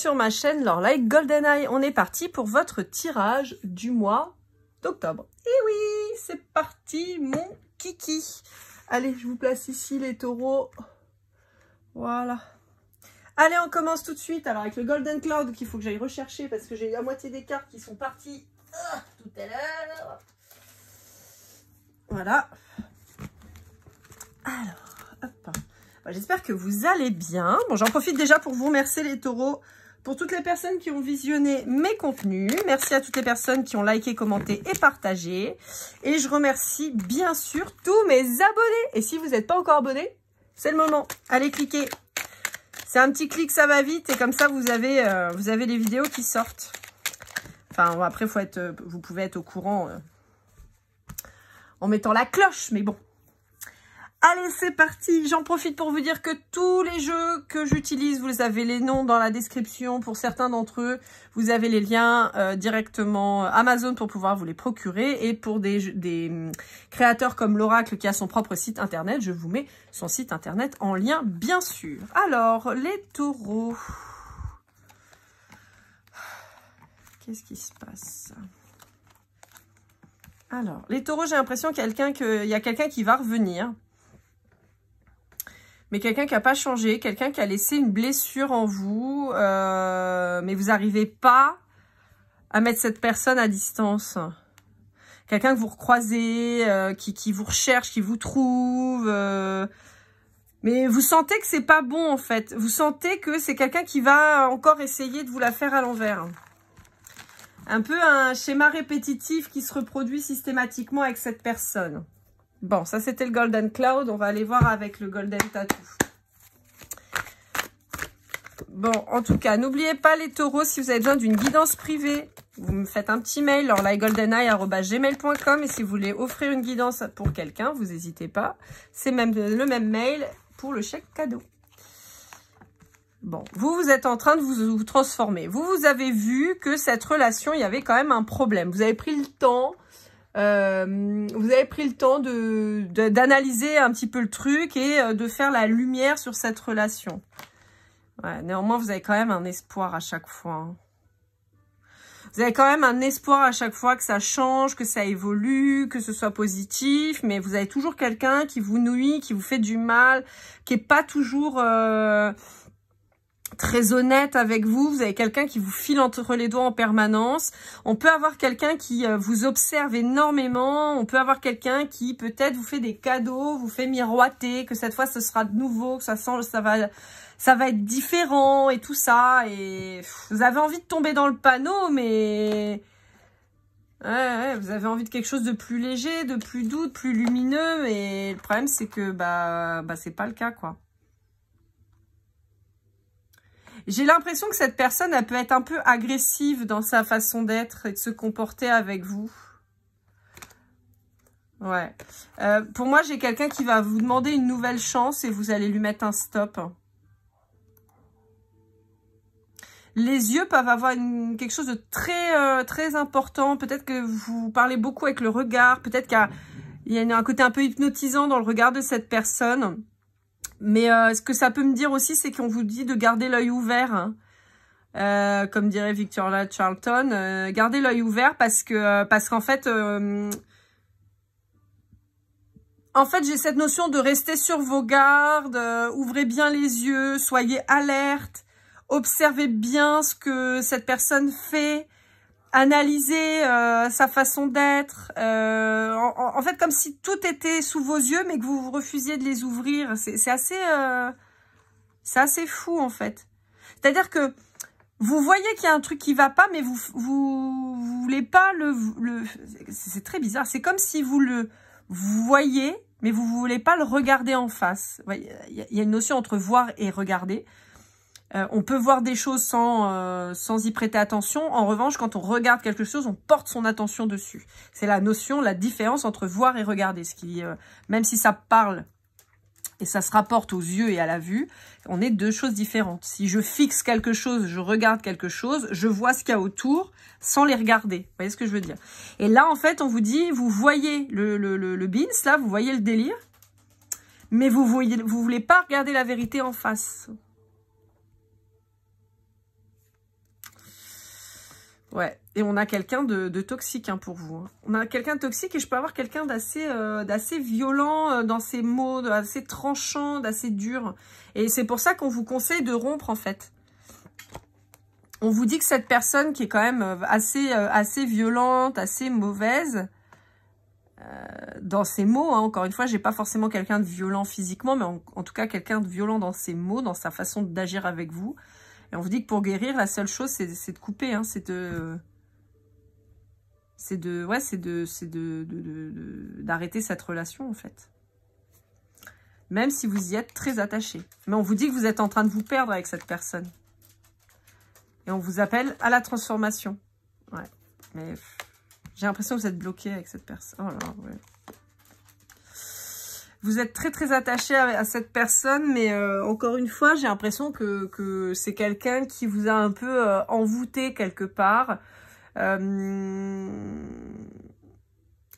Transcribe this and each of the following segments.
sur ma chaîne like, GoldenEye. On est parti pour votre tirage du mois d'octobre. Et eh oui, c'est parti mon kiki. Allez, je vous place ici les taureaux. Voilà. Allez, on commence tout de suite. Alors avec le Golden Cloud qu'il faut que j'aille rechercher parce que j'ai la moitié des cartes qui sont parties ah, tout à l'heure. Voilà. Alors, hop. Bah, j'espère que vous allez bien. Bon, j'en profite déjà pour vous remercier les taureaux pour toutes les personnes qui ont visionné mes contenus. Merci à toutes les personnes qui ont liké, commenté et partagé. Et je remercie bien sûr tous mes abonnés. Et si vous n'êtes pas encore abonné, c'est le moment. Allez cliquer. C'est un petit clic, ça va vite. Et comme ça, vous avez, euh, vous avez les vidéos qui sortent. Enfin, après, euh, vous pouvez être au courant euh, en mettant la cloche. Mais bon, Allez, c'est parti J'en profite pour vous dire que tous les jeux que j'utilise, vous avez les noms dans la description. Pour certains d'entre eux, vous avez les liens euh, directement euh, Amazon pour pouvoir vous les procurer. Et pour des, mm, créateurs comme l'Oracle qui a son propre site internet, je vous mets son site internet en lien, bien sûr. Alors, les taureaux... Qu'est-ce qui se passe alors, les taureaux, j'ai l'impression qu'il y a quelqu'un qui va revenir mais quelqu'un qui n'a pas changé, quelqu'un qui a laissé une blessure en vous, euh, mais vous n'arrivez pas à mettre cette personne à distance. Quelqu'un que vous recroisez, euh, qui, qui, vous recherche, qui vous trouve. Euh, mais vous sentez que c'est pas bon, en fait. Vous sentez que c'est quelqu'un qui va encore essayer de vous la faire à l'envers. Un peu un schéma répétitif qui se reproduit systématiquement avec cette personne. Bon, ça c'était le Golden Cloud. On va aller voir avec le Golden Tattoo. Bon, en tout cas, n'oubliez pas les taureaux, si vous avez besoin d'une guidance privée, vous me faites un petit mail, alors et si vous voulez offrir une guidance pour quelqu'un, vous n'hésitez pas. C'est même le même mail pour le chèque cadeau. Bon, vous, vous êtes en train de vous, vous transformer. Vous, vous avez vu que cette relation, il y avait quand même un problème. Vous avez pris le temps euh, vous avez pris le temps d'analyser de, d'analyser un petit peu le truc et euh, de faire la lumière sur cette relation. Ouais, néanmoins, vous avez quand même un espoir à chaque fois. Hein. Vous avez quand même un espoir à chaque fois que ça change, que ça évolue, que ce soit positif, mais vous avez toujours quelqu'un qui vous nuit, qui vous fait du mal, qui n'est pas toujours... Euh très honnête avec vous, vous avez quelqu'un qui vous file entre les doigts en permanence, on peut avoir quelqu'un qui euh, vous observe énormément, on peut avoir quelqu'un qui peut-être vous fait des cadeaux, vous fait miroiter, que cette fois ce sera de nouveau, que ça, ça, va, ça va être différent et tout ça, et vous avez envie de tomber dans le panneau, mais... Ouais, vous avez envie de quelque chose de plus léger, de plus doux, de plus lumineux, mais le problème c'est que bah, bah c'est pas le cas quoi. J'ai l'impression que cette personne, elle peut être un peu agressive dans sa façon d'être et de se comporter avec vous. Ouais. Euh, pour moi, j'ai quelqu'un qui va vous demander une nouvelle chance et vous allez lui mettre un stop. Les yeux peuvent avoir quelque chose de très, euh, très important. Peut-être que vous parlez beaucoup avec le regard. Peut-être qu'il y a un côté un peu hypnotisant dans le regard de cette personne. Mais euh, ce que ça peut me dire aussi, c'est qu'on vous dit de garder l'œil ouvert. Hein. Euh, comme dirait Victor Charlton, euh, gardez l'œil ouvert parce que parce qu'en fait, en fait, j'ai cette notion de rester sur vos gardes, ouvrez bien les yeux, soyez alerte, observez bien ce que cette personne fait, analyser euh, sa façon d'être. Euh, en, fait, comme si tout était sous vos yeux, mais que vous refusiez de les ouvrir. C'est assez, euh, c'est assez fou, en fait. C'est-à-dire que vous voyez qu'il y a un truc qui va pas, mais vous vous, voulez pas le... c'est très bizarre. C'est comme si vous le voyez, mais vous ne voulez pas le regarder en face. Il y a une notion entre voir et regarder. Euh, on peut voir des choses euh, sans, y prêter attention. En revanche, quand on regarde quelque chose, on porte son attention dessus. C'est la notion, la différence entre voir et regarder. Ce qui, euh, même si ça parle et ça se rapporte aux yeux et à la vue, on est deux choses différentes. Si je fixe quelque chose, je regarde quelque chose, je vois ce qu'il y a autour sans les regarder. Vous voyez ce que je veux dire Et là, en fait, on vous dit, vous voyez le, le, le, beans, là, vous voyez le délire, mais vous ne vous voulez pas regarder la vérité en face. Ouais, et on a quelqu'un de, toxique hein, pour vous. Hein. On a quelqu'un de toxique et je peux avoir quelqu'un d'assez euh, violent euh, dans ses mots, d'assez tranchant, d'assez dur. Et c'est pour ça qu'on vous conseille de rompre en fait. On vous dit que cette personne qui est quand même euh, assez, assez violente, assez mauvaise, dans ses mots, hein, encore une fois, n'ai pas forcément quelqu'un de violent physiquement, mais en tout cas quelqu'un de violent dans ses mots, dans sa façon d'agir avec vous, et on vous dit que pour guérir, la seule chose, c'est de couper, hein, c'est de... C'est de... Ouais, c'est de... C'est de... D'arrêter cette relation, en fait. Même si vous y êtes très attaché. Mais on vous dit que vous êtes en train de vous perdre avec cette personne. Et on vous appelle à la transformation. Ouais. Mais j'ai l'impression que vous êtes bloqué avec cette personne. Oh là, ouais vous êtes très très attaché à, cette personne, mais euh, encore une fois, j'ai l'impression que, c'est quelqu'un qui vous a un peu euh, envoûté quelque part. Euh,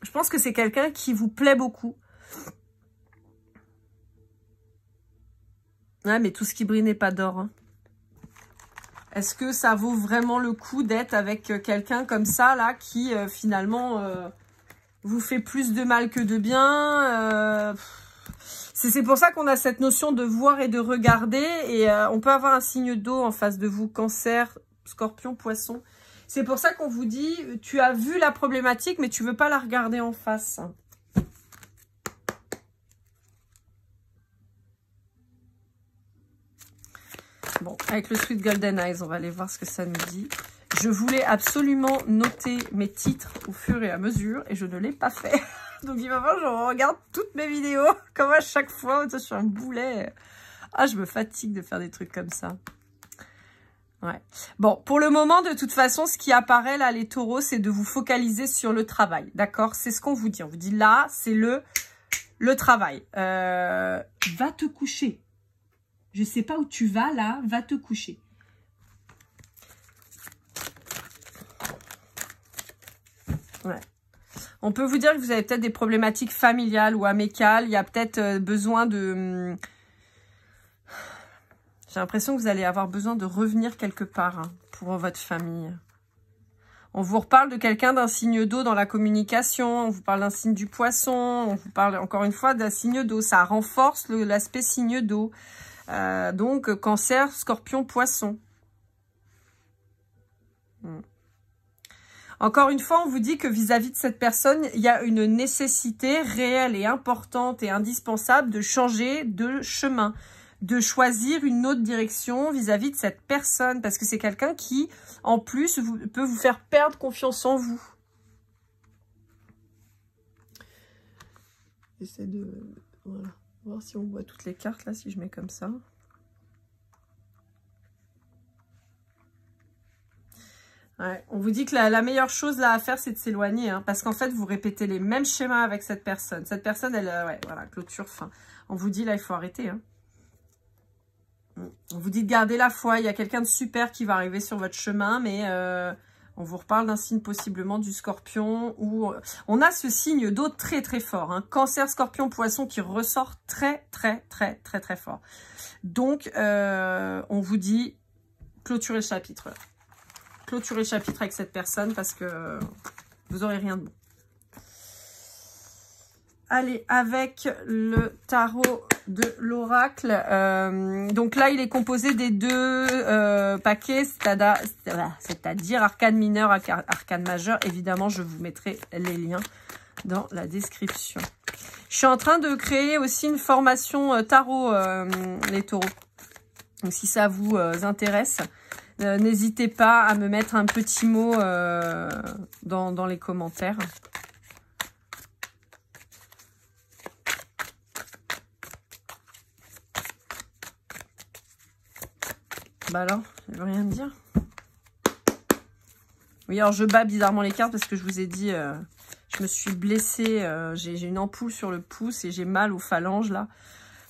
je pense que c'est quelqu'un qui vous plaît beaucoup. Ouais, mais tout ce qui brille n'est pas d'or. Hein. Est-ce que ça vaut vraiment le coup d'être avec quelqu'un comme ça, là, qui finalement vous fait plus de mal que de bien. Euh, c'est pour ça qu'on a cette notion de voir et de regarder. Et euh, on peut avoir un signe d'eau en face de vous, cancer, scorpion, poisson. C'est pour ça qu'on vous dit, tu as vu la problématique, mais tu ne veux pas la regarder en face. Bon, avec le Sweet Golden Eyes, on va aller voir ce que ça nous dit. Je voulais absolument noter mes titres au fur et à mesure et je ne l'ai pas fait. Donc il va falloir que je regarde toutes mes vidéos, comme à chaque fois, je suis un boulet. Ah, je me fatigue de faire des trucs comme ça. Ouais. Bon, pour le moment, de toute façon, ce qui apparaît là, les taureaux, c'est de vous focaliser sur le travail, d'accord C'est ce qu'on vous dit. On vous dit là, c'est le, le travail. Euh, va te coucher. Je ne sais pas où tu vas là, va te coucher. on peut vous dire que vous avez peut-être des problématiques familiales ou amicales. Il y a peut-être euh, besoin de... Hmm, j'ai l'impression que vous allez avoir besoin de revenir quelque part hein, pour votre famille. On vous reparle de quelqu'un d'un signe d'eau dans la communication. On vous parle d'un signe du poisson. On vous parle encore une fois d'un signe d'eau. Ça renforce l'aspect signe d'eau. Euh, donc, cancer, scorpion, poisson. Hmm. Encore une fois, on vous dit que vis-à-vis de cette personne, il y a une nécessité réelle et importante et indispensable de changer de chemin, de choisir une autre direction vis-à-vis de cette personne, parce que c'est quelqu'un qui, en plus, peut vous faire perdre confiance en vous. J'essaie de... Voir si on voit toutes les cartes, là, si je mets comme ça. on vous dit que la, meilleure chose à faire, c'est de s'éloigner. Hein, parce qu'en fait, vous répétez les mêmes schémas avec cette personne. Cette personne, elle, euh, voilà, clôture, fin. On vous dit là, il faut arrêter. Hein. On vous dit de garder la foi. Il y a quelqu'un de super qui va arriver sur votre chemin, mais euh, on vous reparle d'un signe possiblement du scorpion. ou euh, On a ce signe d'eau très très fort. Hein. cancer, scorpion, poisson qui ressort très très très très très fort. Donc, on vous dit clôturer le chapitre clôturer chapitre avec cette personne parce que vous aurez rien de bon. Allez, avec le tarot de l'oracle. Euh, donc là, il est composé des deux euh, paquets, c'est-à-dire arcane mineur, arcane majeur. Évidemment, je vous mettrai les liens dans la description. Je suis en train de créer aussi une formation euh, tarot, les taureaux. Donc si ça vous intéresse, euh, n'hésitez pas à me mettre un petit mot euh, dans, les commentaires. Bah alors, ne veux rien dire. Oui, alors je bats bizarrement les cartes parce que je vous ai dit, euh, je me suis blessée. j'ai une ampoule sur le pouce et j'ai mal aux phalanges là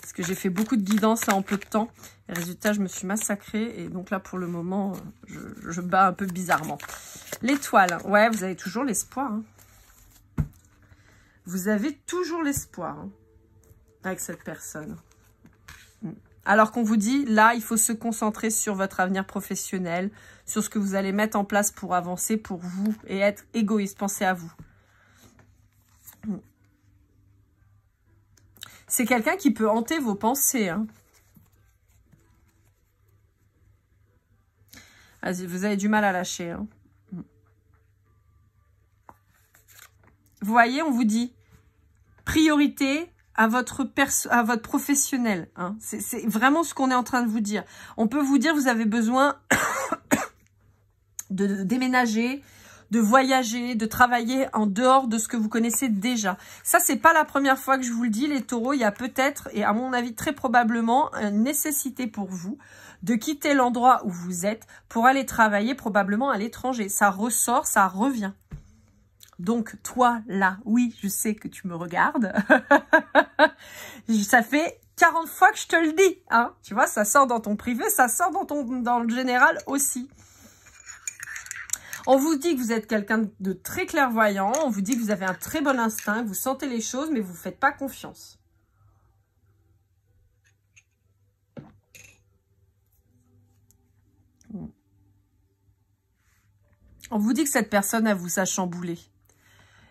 parce que j'ai fait beaucoup de guidance en peu de temps. résultat, je me suis massacrée. Et donc là, pour le moment, je, bats un peu bizarrement. L'étoile. Ouais, vous avez toujours l'espoir. Hein. Vous avez toujours l'espoir hein, avec cette personne. Alors qu'on vous dit, là, il faut se concentrer sur votre avenir professionnel, sur ce que vous allez mettre en place pour avancer pour vous et être égoïste, pensez à vous. C'est quelqu'un qui peut hanter vos pensées. Hein. Vas-y, Vous avez du mal à lâcher. Hein. Vous voyez, on vous dit priorité à votre, à votre professionnel. Hein. C'est vraiment ce qu'on est en train de vous dire. On peut vous dire, vous avez besoin de déménager, de voyager, de travailler en dehors de ce que vous connaissez déjà. Ça, c'est pas la première fois que je vous le dis, les taureaux, il y a peut-être, et à mon avis très probablement, une nécessité pour vous de quitter l'endroit où vous êtes pour aller travailler probablement à l'étranger. Ça ressort, ça revient. Donc, toi, là, oui, je sais que tu me regardes. ça fait 40 fois que je te le dis. Hein tu vois, ça sort dans ton privé, ça sort dans, ton, dans le général aussi. On vous dit que vous êtes quelqu'un de très clairvoyant, on vous dit que vous avez un très bon instinct, vous sentez les choses, mais vous ne faites pas confiance. On vous dit que cette personne, elle vous a chamboulé.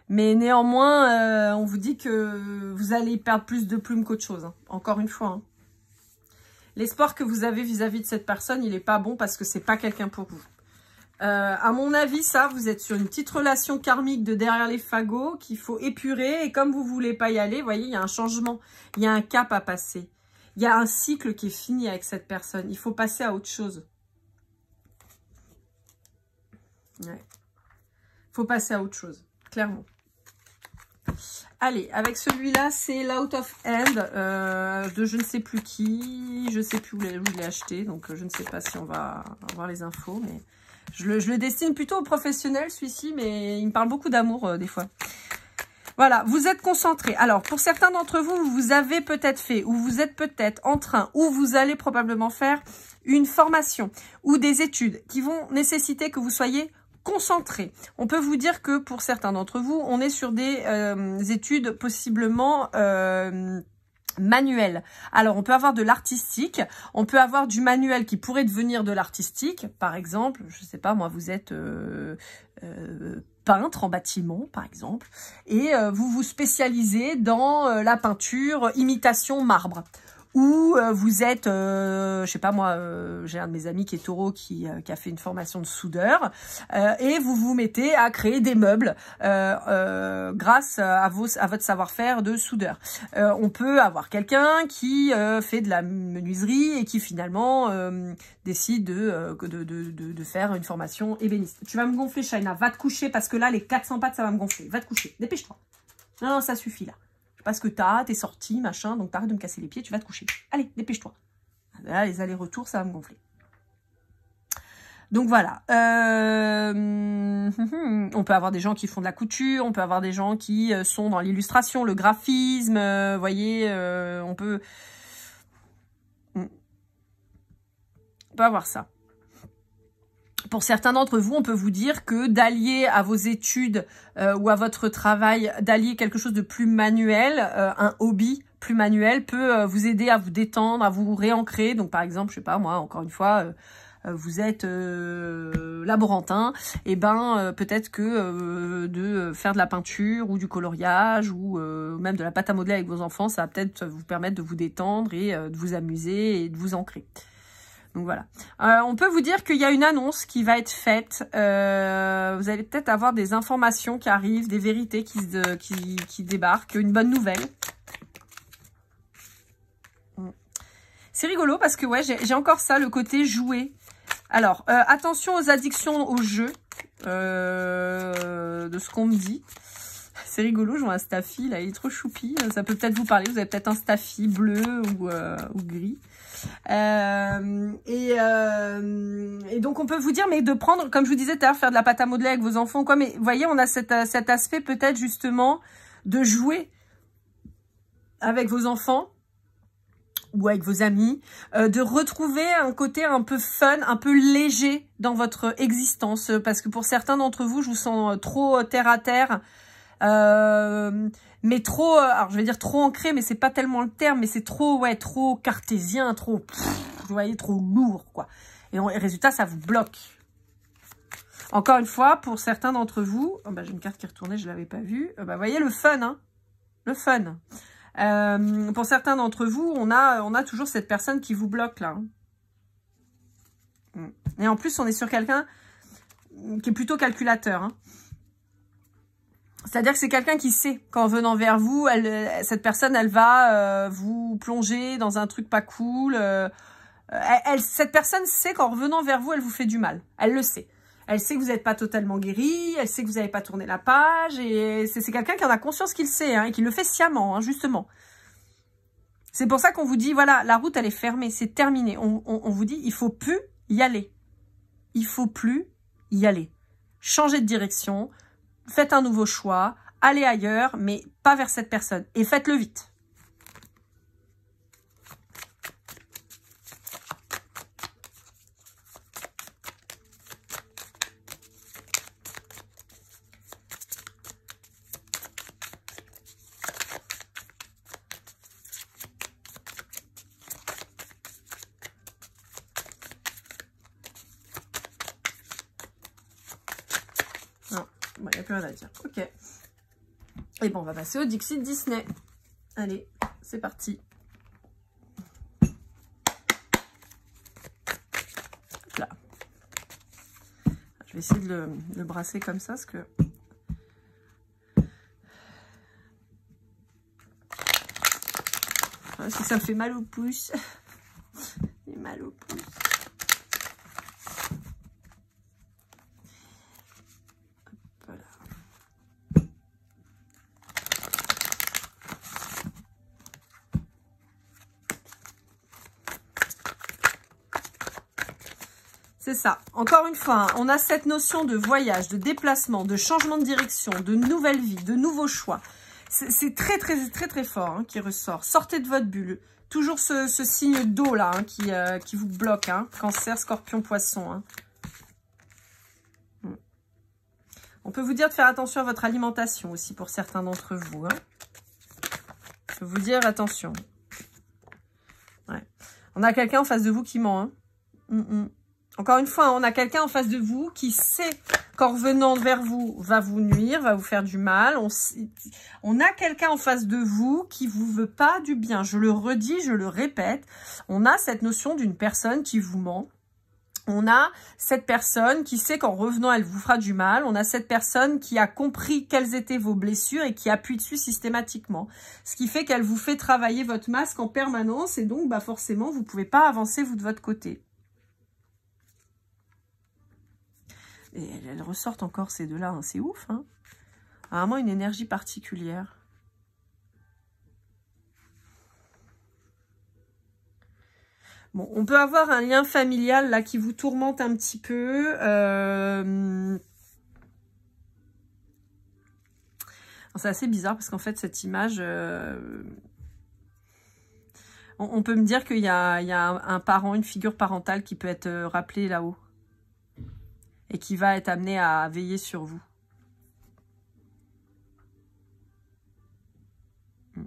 Mais néanmoins, euh, on vous dit que vous allez perdre plus de plumes qu'autre chose. Hein. Encore une fois. Hein. L'espoir que vous avez vis-à-vis de cette personne, il n'est pas bon parce que c'est pas quelqu'un pour vous. Euh, à mon avis, ça, vous êtes sur une petite relation karmique de derrière les fagots qu'il faut épurer. Et comme vous voulez pas y aller, vous voyez, il y a un changement. Il y a un cap à passer. Il y a un cycle qui est fini avec cette personne. Il faut passer à autre chose. Il faut passer à autre chose, clairement. Allez, avec celui-là, c'est l'Out of End euh, de je ne sais plus qui. Je ne sais plus où je l'ai acheté, donc euh, je ne sais pas si on va avoir les infos, mais... Je le, je dessine plutôt au professionnel, celui-ci, mais il me parle beaucoup d'amour euh, des fois. Voilà, vous êtes concentré. Alors, pour certains d'entre vous, vous avez peut-être fait, ou vous êtes peut-être en train, ou vous allez probablement faire une formation ou des études qui vont nécessiter que vous soyez concentré. On peut vous dire que pour certains d'entre vous, on est sur des euh, études possiblement... Euh, manuel. Alors, on peut avoir de l'artistique, on peut avoir du manuel qui pourrait devenir de l'artistique. Par exemple, je ne sais pas, moi, vous êtes euh, euh, peintre en bâtiment, par exemple, et euh, vous vous spécialisez dans la peinture imitation marbre ou euh, vous êtes, euh, je sais pas moi, euh, j'ai un de mes amis qui est taureau qui, a fait une formation de soudeur, et vous vous mettez à créer des meubles grâce à, à votre savoir-faire de soudeur. on peut avoir quelqu'un qui fait de la menuiserie et qui finalement décide de faire une formation ébéniste. Tu vas me gonfler, Shaina, va te coucher, parce que là, les 400 pattes, ça va me gonfler. Va te coucher, dépêche-toi. non, ça suffit là. Parce que t'as, t'es sorti, machin, donc t'arrêtes de me casser les pieds, tu vas te coucher. Allez, dépêche-toi. Ah, les allers-retours, ça va me gonfler. Donc voilà, euh, on peut avoir des gens qui font de la couture, on peut avoir des gens qui euh, sont dans l'illustration, le graphisme, vous euh, voyez, on peut... Hmm. On peut avoir ça pour certains d'entre vous, on peut vous dire que d'allier à vos études euh, ou à votre travail, d'allier quelque chose de plus manuel, euh, un hobby plus manuel, peut euh, vous aider à vous détendre, à vous réancrer. Donc par exemple, je sais pas moi, encore une fois, vous êtes laborantin, et eh ben peut-être que de faire de la peinture ou du coloriage ou même de la pâte à modeler avec vos enfants, ça va peut-être vous permettre de vous détendre et de vous amuser et de vous ancrer. Donc voilà. Euh, on peut vous dire qu'il y a une annonce qui va être faite. Euh, vous allez peut-être avoir des informations qui arrivent, des vérités qui, débarquent, une bonne nouvelle. Mm. C'est rigolo parce que ouais, j'ai encore ça, le côté jouer. Alors, euh, attention aux addictions au jeu, de ce qu'on me dit. C'est rigolo, je vois un staffy, là, il est trop choupi. Euh, ça peut peut-être vous parler, vous avez peut-être un staffy bleu ou, euh, gris. Euh, et, donc, on peut vous dire, mais de prendre, comme je vous disais tout à faire de la pâte à modeler avec vos enfants, quoi. Mais vous voyez, on a cet, aspect peut-être justement de jouer avec vos enfants ou avec vos amis, de retrouver un côté un peu fun, un peu léger dans votre existence. Parce que pour certains d'entre vous, je vous sens trop terre à terre euh, mais trop, euh, alors je vais dire trop ancré, mais c'est pas tellement le terme, mais c'est trop, ouais, trop cartésien, trop, vous voyez, trop lourd, quoi. Et, résultat, ça vous bloque. Encore une fois, pour certains d'entre vous, oh, bah, j'ai une carte qui est retournée, je l'avais pas vue. Vous euh, bah, voyez le fun, hein, le fun. pour certains d'entre vous, on a, on a toujours cette personne qui vous bloque là. Hein. Mm. Et en plus, on est sur quelqu'un qui est plutôt calculateur. Hein. C'est-à-dire que c'est quelqu'un qui sait qu'en venant vers vous, elle, cette personne, elle va euh, vous plonger dans un truc pas cool. Euh, elle, cette personne sait qu'en revenant vers vous, elle vous fait du mal. Elle le sait. Elle sait que vous n'êtes pas totalement guéri, elle sait que vous n'avez pas tourné la page, et c'est quelqu'un qui en a conscience qu'il sait, hein, et qui le fait sciemment, hein, justement. C'est pour ça qu'on vous dit, voilà, la route, elle est fermée, c'est terminé. On, on, vous dit, il faut plus y aller. Il faut plus y aller. Changer de direction, faites un nouveau choix, allez ailleurs, mais pas vers cette personne. Et faites-le vite. Bon, il n'y a plus rien à dire. Ok. Et bon, on va passer au Dixie Disney. Allez, c'est parti. Là. Je vais essayer de le, brasser comme ça, parce que... Ah, si ça me fait mal au pouce. ça. Encore une fois, hein, on a cette notion de voyage, de déplacement, de changement de direction, de nouvelle vie, de nouveaux choix. C'est très, très, très, très fort hein, qui ressort. Sortez de votre bulle. Toujours ce, signe d'eau là hein, euh, qui, vous bloque. Cancer, scorpion, poisson. Hmm. On peut vous dire de faire attention à votre alimentation aussi pour certains d'entre vous. Je peux vous dire attention. On a quelqu'un en face de vous qui ment. Hmm, hmm. Encore une fois, on a quelqu'un en face de vous qui sait qu'en revenant vers vous, va vous nuire, va vous faire du mal. On, a quelqu'un en face de vous qui vous veut pas du bien. Je le redis, je le répète. On a cette notion d'une personne qui vous ment. On a cette personne qui sait qu'en revenant, elle vous fera du mal. On a cette personne qui a compris quelles étaient vos blessures et qui appuie dessus systématiquement. Ce qui fait qu'elle vous fait travailler votre masque en permanence et donc bah forcément, vous ne pouvez pas avancer vous de votre côté. Et elles ressortent encore ces deux-là, hein. c'est ouf. Hein Vraiment une énergie particulière. Bon, on peut avoir un lien familial là qui vous tourmente un petit peu. Euh. C'est assez bizarre parce qu'en fait, cette image... Euh, on, peut me dire qu'il y a, un parent, une figure parentale qui peut être euh, rappelée là-haut et qui va être amené à veiller sur vous. Mm.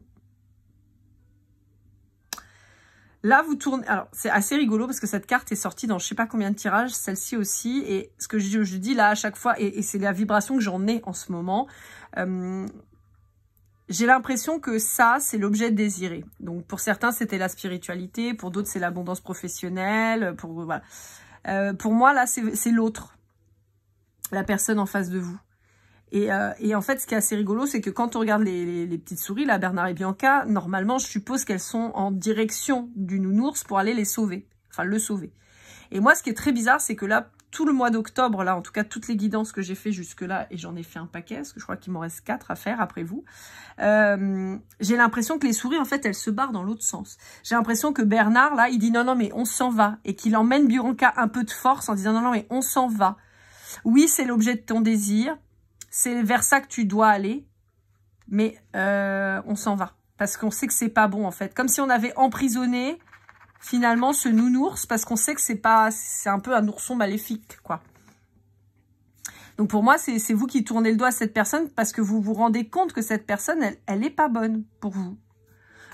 Là, vous tournez... Alors, c'est assez rigolo parce que cette carte est sortie dans je ne sais pas combien de tirages, celle-ci aussi. Et ce que je, dis là à chaque fois, et, c'est la vibration que j'en ai en ce moment, euh, j'ai l'impression que ça, c'est l'objet désiré. Donc, pour certains, c'était la spiritualité. Pour d'autres, c'est l'abondance professionnelle. Pour, euh, pour moi, là, c'est l'autre la personne en face de vous. Euh, et, en fait, ce qui est assez rigolo, c'est que quand on regarde les, petites souris, là, Bernard et Bianca, normalement, je suppose qu'elles sont en direction du nounours pour aller les sauver, enfin le sauver. Et moi, ce qui est très bizarre, c'est que là, tout le mois d'octobre, là, en tout cas, toutes les guidances que j'ai fait jusque-là, et j'en ai fait un paquet, parce que je crois qu'il m'en reste quatre à faire après vous, euh, j'ai l'impression que les souris, en fait, elles se barrent dans l'autre sens. J'ai l'impression que Bernard, là, il dit non, non, mais on s'en va, et qu'il emmène Bianca un peu de force en disant non, non, mais on s'en va. Oui, c'est l'objet de ton désir. C'est vers ça que tu dois aller. Mais euh, on s'en va. Parce qu'on sait que c'est pas bon, en fait. Comme si on avait emprisonné, finalement, ce nounours. Parce qu'on sait que c'est pas, c'est un peu un ourson maléfique, quoi. Donc pour moi, c'est vous qui tournez le doigt à cette personne parce que vous vous rendez compte que cette personne, elle, elle est pas bonne pour vous.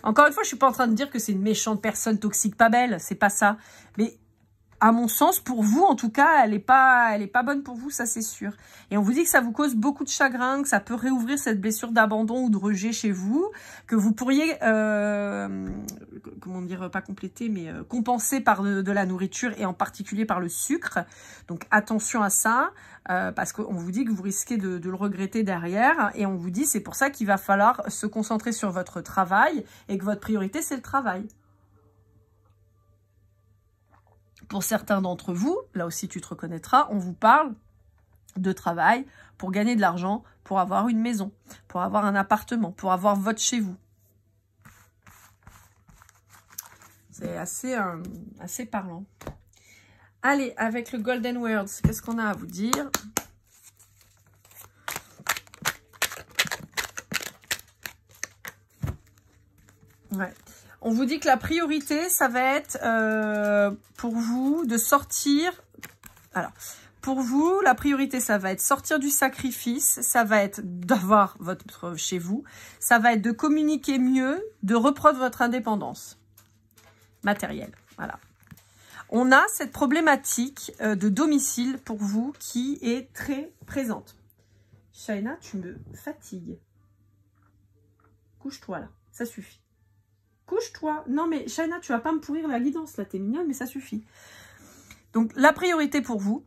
Encore une fois, je suis pas en train de dire que c'est une méchante personne toxique, pas belle, c'est pas ça. Mais à mon sens, pour vous, en tout cas, elle n'est pas, pas bonne pour vous, ça c'est sûr. Et on vous dit que ça vous cause beaucoup de chagrin, que ça peut réouvrir cette blessure d'abandon ou de rejet chez vous, que vous pourriez, euh, comment dire, pas compléter, mais euh, compenser par de, la nourriture et en particulier par le sucre. Donc attention à ça, euh, parce qu'on vous dit que vous risquez de le regretter derrière. Et on vous dit, c'est pour ça qu'il va falloir se concentrer sur votre travail et que votre priorité, c'est le travail. Pour certains d'entre vous, là aussi tu te reconnaîtras, on vous parle de travail pour gagner de l'argent, pour avoir une maison, pour avoir un appartement, pour avoir votre chez vous. C'est assez, euh, assez parlant. Allez, avec le Golden Words, qu'est-ce qu'on a à vous dire Ouais. On vous dit que la priorité, ça va être euh, pour vous de sortir... Alors, pour vous, la priorité, ça va être sortir du sacrifice, ça va être d'avoir votre chez vous, ça va être de communiquer mieux, de reprendre votre indépendance matérielle. Voilà. On a cette problématique euh, de domicile pour vous qui est très présente. Shaina, tu me fatigues. Couche-toi là, ça suffit couche-toi. Non, mais Shaina, tu vas pas me pourrir la guidance, là, t'es mignonne, mais ça suffit. Donc, la priorité pour vous,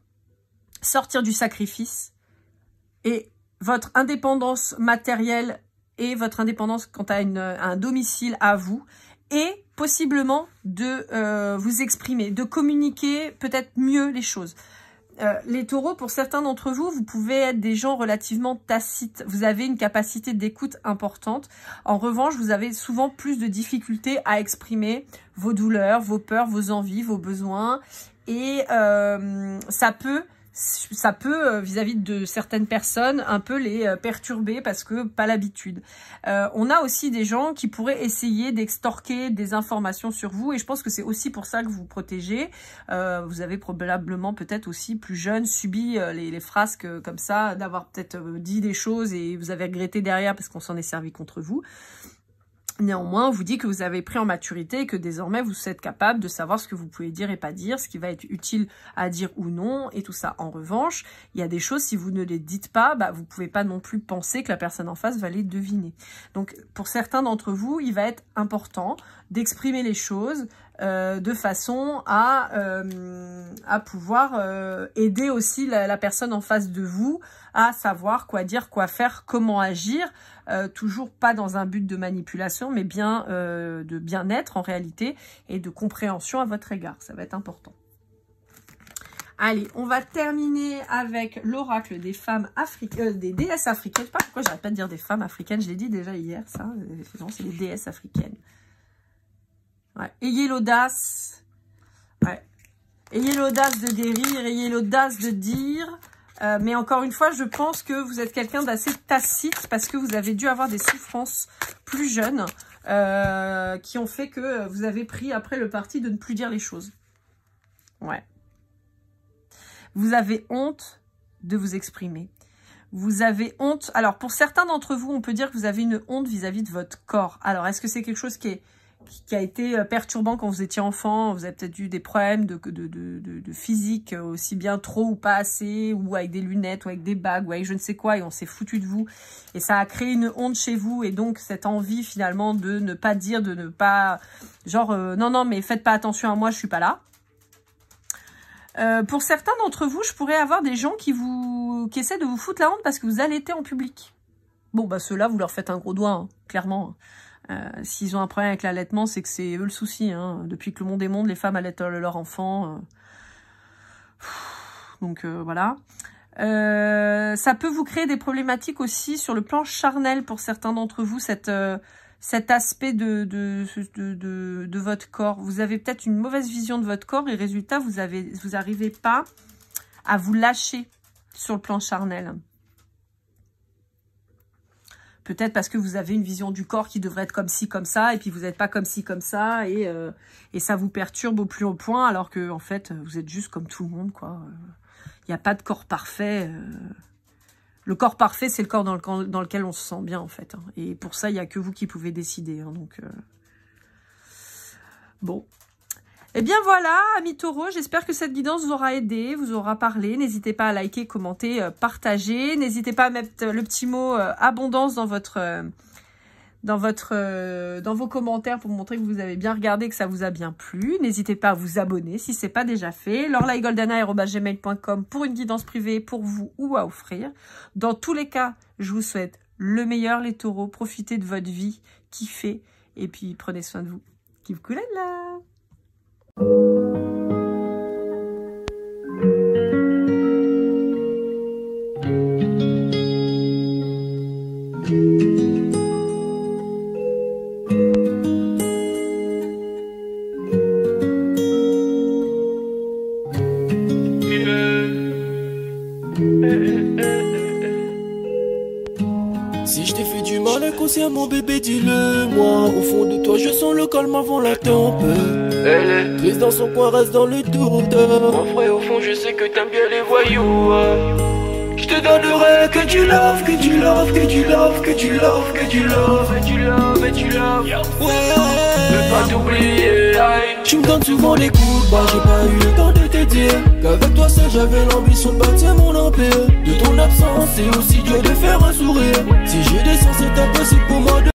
sortir du sacrifice et votre indépendance matérielle et votre indépendance quant à, un domicile à vous et possiblement de euh, vous exprimer, de communiquer peut-être mieux les choses. Euh, les taureaux, pour certains d'entre vous, vous pouvez être des gens relativement tacites. Vous avez une capacité d'écoute importante. En revanche, vous avez souvent plus de difficultés à exprimer vos douleurs, vos peurs, vos envies, vos besoins. Et euh, ça peut ça peut, euh, vis-à-vis de certaines personnes, un peu les euh, perturber parce que pas l'habitude. Euh, on a aussi des gens qui pourraient essayer d'extorquer des informations sur vous et je pense que c'est aussi pour ça que vous vous protégez. vous avez probablement peut-être aussi plus jeune subi les, les frasques comme ça, d'avoir peut-être dit des choses et vous avez regretté derrière parce qu'on s'en est servi contre vous. Néanmoins, on vous dit que vous avez pris en maturité et que désormais vous êtes capable de savoir ce que vous pouvez dire et pas dire, ce qui va être utile à dire ou non et tout ça. En revanche, il y a des choses, si vous ne les dites pas, vous bah, vous pouvez pas non plus penser que la personne en face va les deviner. Donc pour certains d'entre vous, il va être important d'exprimer les choses euh, de façon à, euh, à pouvoir euh, aider aussi la personne en face de vous à savoir quoi dire, quoi faire, comment agir, euh, toujours pas dans un but de manipulation, mais bien euh, de bien-être en réalité et de compréhension à votre égard. Ça va être important. Allez, on va terminer avec l'oracle des femmes africaines, euh, des déesses africaines. Je sais pas pourquoi j'arrête pas de dire des femmes africaines, je l'ai dit déjà hier, ça. Non, c'est des déesses africaines. Ayez l'audace. Ouais. Ayez l'audace de guérir, ayez l'audace de dire. Euh, mais encore une fois, je pense que vous êtes quelqu'un d'assez tacite parce que vous avez dû avoir des souffrances plus jeunes euh, qui ont fait que vous avez pris après le parti de ne plus dire les choses. Ouais. Vous avez honte de vous exprimer. Vous avez honte. Alors, pour certains d'entre vous, on peut dire que vous avez une honte vis à -vis de votre corps. Alors, est-ce que c'est quelque chose qui est qui a été euh, perturbant quand vous étiez enfant. Vous avez peut-être eu des problèmes de, de, physique, euh, aussi bien trop ou pas assez, ou avec des lunettes, ou avec des bagues, ou avec je ne sais quoi, et on s'est foutu de vous. Et ça a créé une honte chez vous, et donc cette envie finalement de ne pas dire, de ne pas... Genre, euh, non, non, mais faites pas attention à moi, je suis pas là. pour certains d'entre vous, je pourrais avoir des gens qui vous qui essaient de vous foutre la honte parce que vous allaitez en public. Bon, bah ceux-là, vous leur faites un gros doigt, hein, clairement. Hein. Euh, s'ils ont un problème avec l'allaitement, c'est que c'est eux le souci. Hein. Depuis que le monde est monde, les femmes allaitent euh, leur enfant. Euh. Donc voilà. ça peut vous créer des problématiques aussi sur le plan charnel pour certains d'entre vous, cet aspect de votre corps. Vous avez peut-être une mauvaise vision de votre corps et résultat, vous n'arrivez pas à vous lâcher sur le plan charnel. Peut-être parce que vous avez une vision du corps qui devrait être comme ci, comme ça, et puis vous n'êtes pas comme ci, comme ça, et, euh, ça vous perturbe au plus haut point, alors que en fait, vous êtes juste comme tout le monde, quoi. Il n'y a pas de corps parfait. Euh. Le corps parfait, c'est le corps dans, lequel on se sent bien, en fait. Hein. Et pour ça, il n'y a que vous qui pouvez décider. Hein, donc, euh. Bon, eh bien voilà, amis taureaux, j'espère que cette guidance vous aura aidé, vous aura parlé. N'hésitez pas à liker, commenter, euh, partager. N'hésitez pas à mettre le petit mot euh, abondance dans votre... Euh, dans, votre, dans vos commentaires pour montrer que vous avez bien regardé, que ça vous a bien plu. N'hésitez pas à vous abonner si ce n'est pas déjà fait. gmail.com pour une guidance privée pour vous ou à offrir. Dans tous les cas, je vous souhaite le meilleur les taureaux. Profitez de votre vie, kiffez et puis prenez soin de vous. Keep cool là うん。dans son coin, reste dans le doute. Mon frère, au fond, je sais que t'aimes bien les voyous. Je te donnerai que tu loves, que tu loves, que tu loves, que tu loves, que tu loves, que tu loves, que tu loves. Ouais, Ne pas t'oublier. Tu me donnes souvent les coups bah j'ai pas eu le temps de te dire Qu'avec toi seul j'avais l'ambition de bâtir mon empire De ton absence c'est aussi Dieu de faire un sourire Si j'ai des sens c'est impossible pour moi de